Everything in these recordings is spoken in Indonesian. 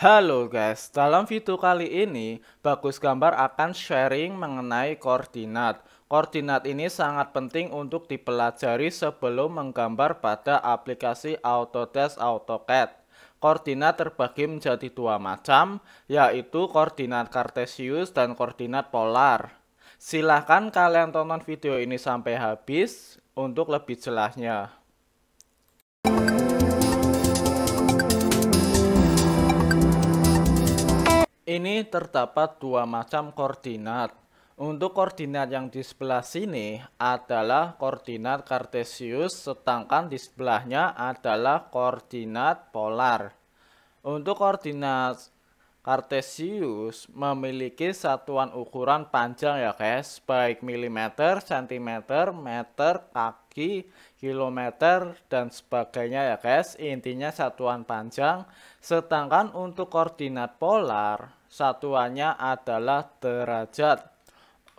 Halo guys, dalam video kali ini Bagus Gambar akan sharing mengenai koordinat. Koordinat ini sangat penting untuk dipelajari sebelum menggambar pada aplikasi Autodesk AutoCAD. Koordinat terbagi menjadi dua macam, yaitu koordinat kartesius dan koordinat polar. Silahkan kalian tonton video ini sampai habis untuk lebih jelasnya. Ini terdapat dua macam koordinat. Untuk koordinat yang di sebelah sini adalah koordinat kartesius, sedangkan di sebelahnya adalah koordinat polar. Untuk koordinat kartesius memiliki satuan ukuran panjang ya guys, baik milimeter, sentimeter, meter, kaki, kaki, kilometer, dan sebagainya ya guys. Intinya satuan panjang. Sedangkan untuk koordinat polar, satuannya adalah derajat.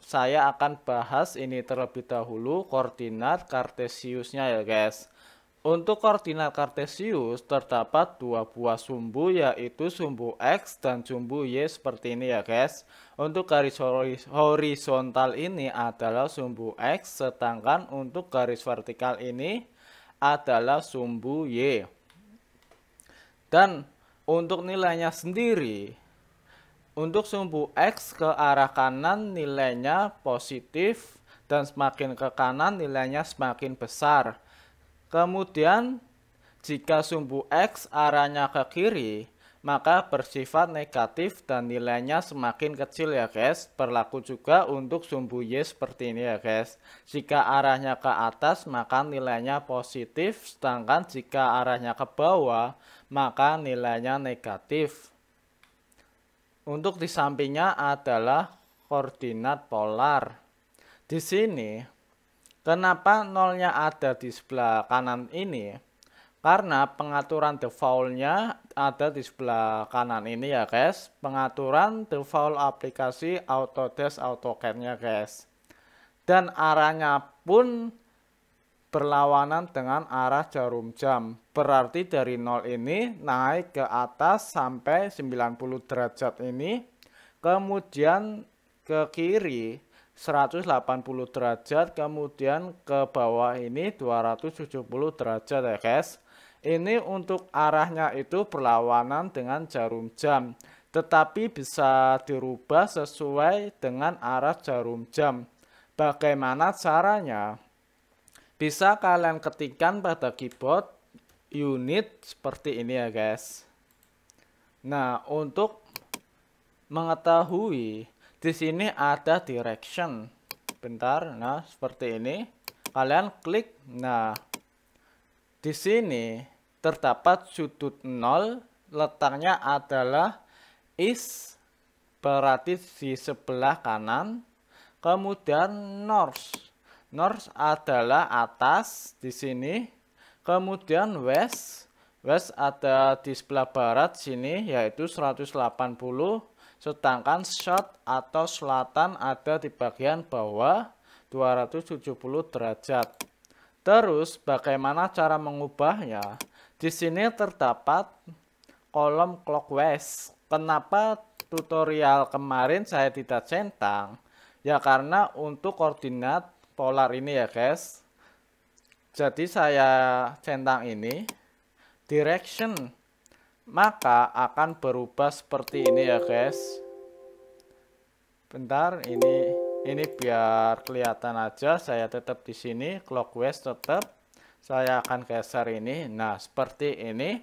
Saya akan bahas ini terlebih dahulu koordinat kartesiusnya ya guys. Untuk koordinat kartesius terdapat dua buah sumbu yaitu sumbu X dan sumbu Y seperti ini ya guys. Untuk garis horizontal ini adalah sumbu X sedangkan untuk garis vertikal ini adalah sumbu Y. Dan untuk nilainya sendiri untuk sumbu X ke arah kanan nilainya positif dan semakin ke kanan nilainya semakin besar Kemudian, jika sumbu X arahnya ke kiri, maka bersifat negatif dan nilainya semakin kecil ya guys. Berlaku juga untuk sumbu Y seperti ini ya guys. Jika arahnya ke atas, maka nilainya positif, sedangkan jika arahnya ke bawah, maka nilainya negatif. Untuk di sampingnya adalah koordinat polar. Di sini Kenapa nolnya ada di sebelah kanan ini? Karena pengaturan defaultnya ada di sebelah kanan ini ya guys. Pengaturan default aplikasi Autodesk AutoCAD-nya guys. Dan arahnya pun berlawanan dengan arah jarum jam. Berarti dari nol ini naik ke atas sampai 90 derajat ini. Kemudian ke kiri 180 derajat kemudian ke bawah ini 270 derajat ya guys ini untuk arahnya itu berlawanan dengan jarum jam tetapi bisa dirubah sesuai dengan arah jarum jam bagaimana caranya bisa kalian ketikkan pada keyboard unit seperti ini ya guys nah untuk mengetahui di sini ada direction. Bentar, nah seperti ini. Kalian klik, nah di sini terdapat sudut nol letaknya adalah is berarti di sebelah kanan. Kemudian north. North adalah atas di sini. Kemudian west. West ada di sebelah barat sini yaitu 180 Sedangkan shot atau selatan ada di bagian bawah 270 derajat. Terus bagaimana cara mengubahnya? Di sini terdapat kolom clockwise. Kenapa tutorial kemarin saya tidak centang? Ya karena untuk koordinat polar ini ya guys. Jadi saya centang ini direction maka akan berubah seperti ini ya guys bentar ini ini biar kelihatan aja saya tetap di sini clockwise tetap saya akan geser ini nah seperti ini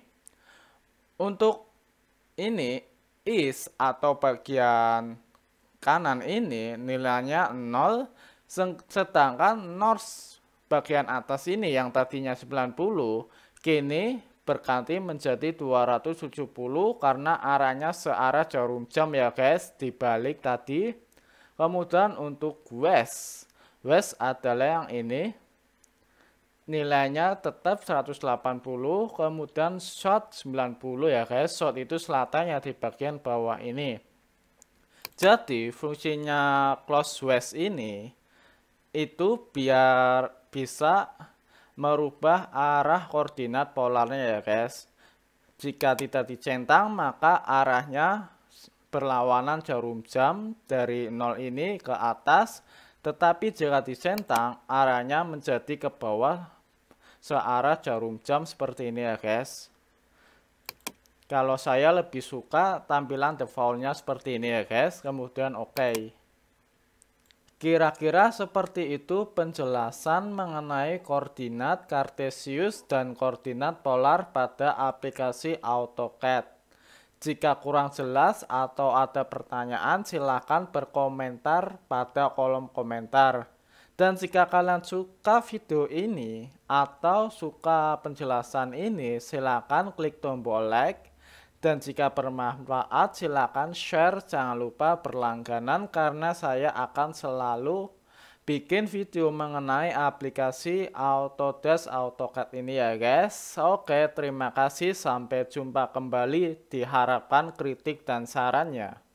untuk ini is atau bagian kanan ini nilainya 0 sedangkan north bagian atas ini yang tadinya 90 kini berganti menjadi 270 karena arahnya searah jarum jam ya guys dibalik tadi kemudian untuk west west adalah yang ini nilainya tetap 180 kemudian short 90 ya guys short itu selatannya di bagian bawah ini jadi fungsinya close west ini itu biar bisa merubah arah koordinat polarnya ya guys. Jika tidak dicentang maka arahnya berlawanan jarum jam dari 0 ini ke atas tetapi jika dicentang arahnya menjadi ke bawah searah jarum jam seperti ini ya guys. Kalau saya lebih suka tampilan defaultnya seperti ini ya guys. Kemudian oke. Okay. Kira-kira seperti itu penjelasan mengenai koordinat kartesius dan koordinat polar pada aplikasi AutoCAD. Jika kurang jelas atau ada pertanyaan silakan berkomentar pada kolom komentar. Dan jika kalian suka video ini atau suka penjelasan ini silakan klik tombol like dan jika bermanfaat silakan share, jangan lupa berlangganan karena saya akan selalu bikin video mengenai aplikasi Autodesk AutoCAD ini ya guys. Oke, terima kasih sampai jumpa kembali. Diharapkan kritik dan sarannya.